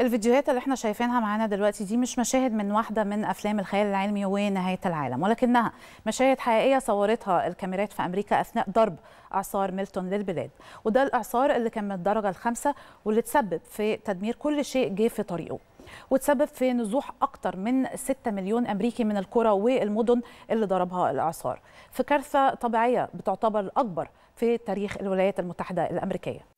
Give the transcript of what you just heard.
الفيديوهات اللي احنا شايفينها معانا دلوقتي دي مش مشاهد من واحده من افلام الخيال العلمي ونهايه العالم ولكنها مشاهد حقيقيه صورتها الكاميرات في امريكا اثناء ضرب اعصار ميلتون للبلاد وده الاعصار اللي كان من الدرجه الخامسه واللي تسبب في تدمير كل شيء جه في طريقه وتسبب في نزوح أكثر من 6 مليون أمريكي من القرى والمدن اللي ضربها الإعصار في كارثة طبيعية بتعتبر الأكبر في تاريخ الولايات المتحدة الأمريكية